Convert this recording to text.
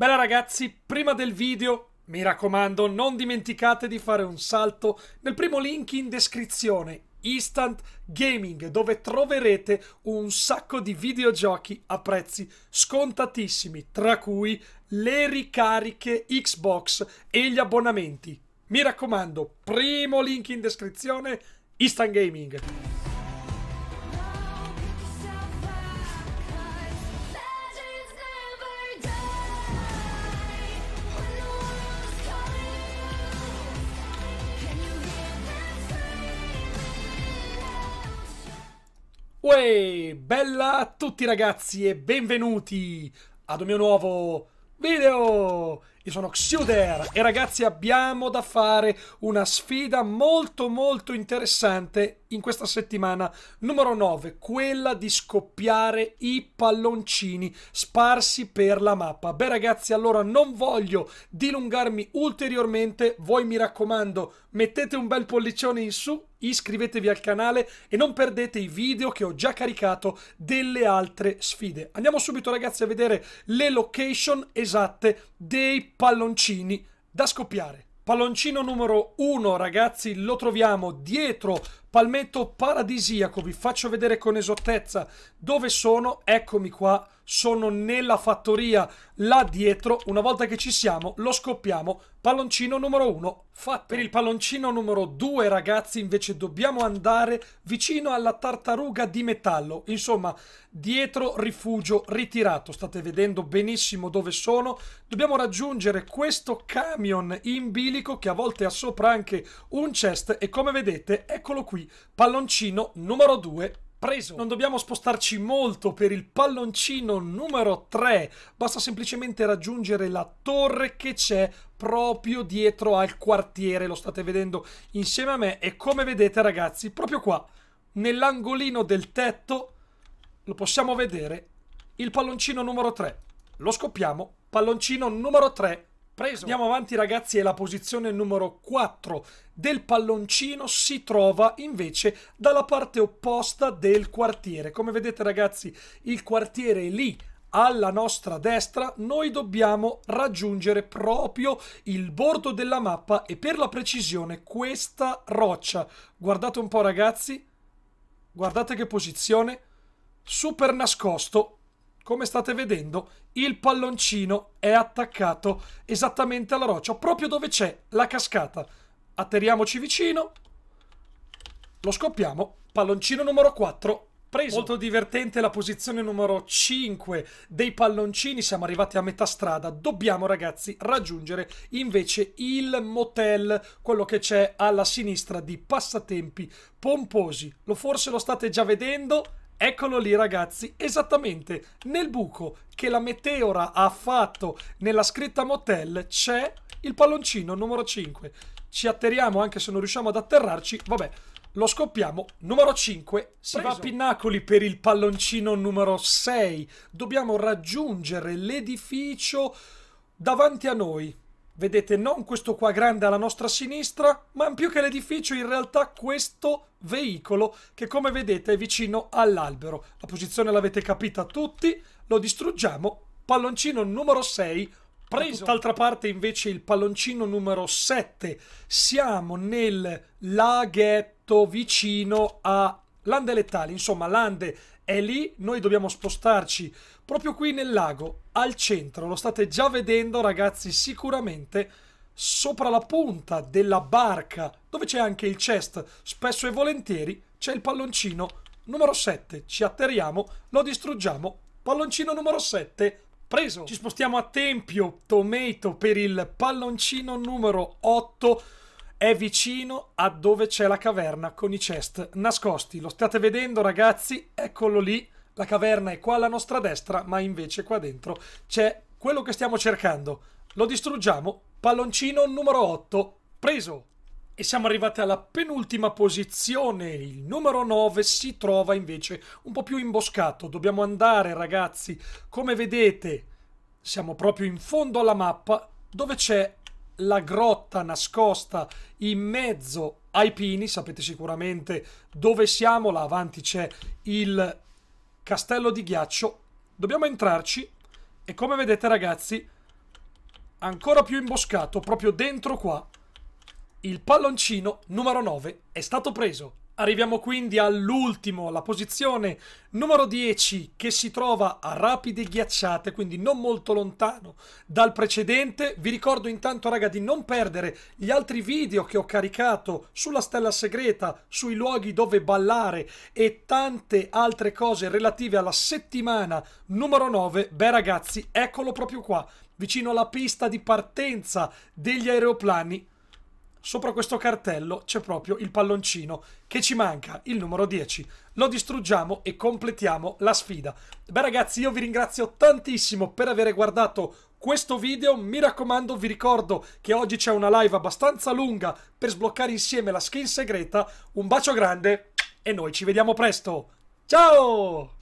Bella ragazzi, prima del video, mi raccomando, non dimenticate di fare un salto nel primo link in descrizione, Instant Gaming, dove troverete un sacco di videogiochi a prezzi scontatissimi, tra cui le ricariche Xbox e gli abbonamenti. Mi raccomando, primo link in descrizione, Instant Gaming. Uè, bella a tutti ragazzi e benvenuti ad un mio nuovo video! Io sono Xuder e ragazzi abbiamo da fare una sfida molto molto interessante in questa settimana numero 9, quella di scoppiare i palloncini sparsi per la mappa. Beh ragazzi, allora non voglio dilungarmi ulteriormente, voi mi raccomando mettete un bel pollicione in su iscrivetevi al canale e non perdete i video che ho già caricato delle altre sfide. Andiamo subito ragazzi a vedere le location esatte dei palloncini da scoppiare. Palloncino numero 1 ragazzi lo troviamo dietro Palmetto paradisiaco, vi faccio vedere con esattezza dove sono, eccomi qua, sono nella fattoria, là dietro, una volta che ci siamo lo scoppiamo, palloncino numero uno fatto. Per il palloncino numero due ragazzi invece dobbiamo andare vicino alla tartaruga di metallo, insomma dietro rifugio ritirato, state vedendo benissimo dove sono, dobbiamo raggiungere questo camion in bilico che a volte ha sopra anche un chest e come vedete eccolo qui qui. Palloncino numero 2 preso. Non dobbiamo spostarci molto per il palloncino numero 3, basta semplicemente raggiungere la torre che c'è proprio dietro al quartiere, lo state vedendo insieme a me e come vedete ragazzi, proprio qua, nell'angolino del tetto, lo possiamo vedere, il palloncino numero 3. Lo scoppiamo, palloncino numero 3 preso. Andiamo avanti ragazzi e la posizione numero 4 del palloncino si trova invece dalla parte opposta del quartiere. Come vedete ragazzi il quartiere è lì alla nostra destra noi dobbiamo raggiungere proprio il bordo della mappa e per la precisione questa roccia. Guardate un po' ragazzi, guardate che posizione, super nascosto come state vedendo, il palloncino è attaccato esattamente alla roccia, proprio dove c'è la cascata. Atterriamoci vicino, lo scoppiamo, palloncino numero 4 Preso. Molto divertente la posizione numero 5 dei palloncini, siamo arrivati a metà strada, dobbiamo ragazzi raggiungere invece il motel, quello che c'è alla sinistra di passatempi pomposi. Lo forse lo state già vedendo, Eccolo lì ragazzi, esattamente nel buco che la meteora ha fatto nella scritta motel c'è il palloncino numero 5. Ci atterriamo anche se non riusciamo ad atterrarci, vabbè, lo scoppiamo. Numero 5, si Preso. va a Pinnacoli per il palloncino numero 6. Dobbiamo raggiungere l'edificio davanti a noi. Vedete non questo qua grande alla nostra sinistra, ma più che l'edificio in realtà questo veicolo che come vedete è vicino all'albero. La posizione l'avete capita tutti, lo distruggiamo. Palloncino numero 6 preso. D'altra parte invece il palloncino numero 7. Siamo nel laghetto vicino a lande letali, insomma lande è lì, noi dobbiamo spostarci proprio qui nel lago, al centro, lo state già vedendo ragazzi sicuramente sopra la punta della barca dove c'è anche il chest, spesso e volentieri c'è il palloncino numero 7, ci atterriamo, lo distruggiamo, palloncino numero 7 preso. Ci spostiamo a Tempio Tomato per il palloncino numero 8 è vicino a dove c'è la caverna con i chest nascosti. Lo state vedendo ragazzi? Eccolo lì. La caverna è qua alla nostra destra, ma invece qua dentro c'è quello che stiamo cercando. Lo distruggiamo. Palloncino numero 8, preso! E siamo arrivati alla penultima posizione, il numero 9 si trova invece un po' più imboscato. Dobbiamo andare ragazzi, come vedete siamo proprio in fondo alla mappa dove c'è la grotta nascosta in mezzo ai pini, sapete sicuramente dove siamo, là avanti c'è il castello di ghiaccio. Dobbiamo entrarci e come vedete ragazzi, ancora più imboscato, proprio dentro qua, il palloncino numero 9 è stato preso. Arriviamo quindi all'ultimo, la posizione numero 10 che si trova a rapide ghiacciate, quindi non molto lontano dal precedente. Vi ricordo intanto raga di non perdere gli altri video che ho caricato sulla stella segreta, sui luoghi dove ballare e tante altre cose relative alla settimana numero 9. Beh ragazzi, eccolo proprio qua, vicino alla pista di partenza degli aeroplani sopra questo cartello c'è proprio il palloncino che ci manca, il numero 10. Lo distruggiamo e completiamo la sfida. Beh ragazzi, io vi ringrazio tantissimo per aver guardato questo video. Mi raccomando, vi ricordo che oggi c'è una live abbastanza lunga per sbloccare insieme la skin segreta. Un bacio grande e noi ci vediamo presto. Ciao!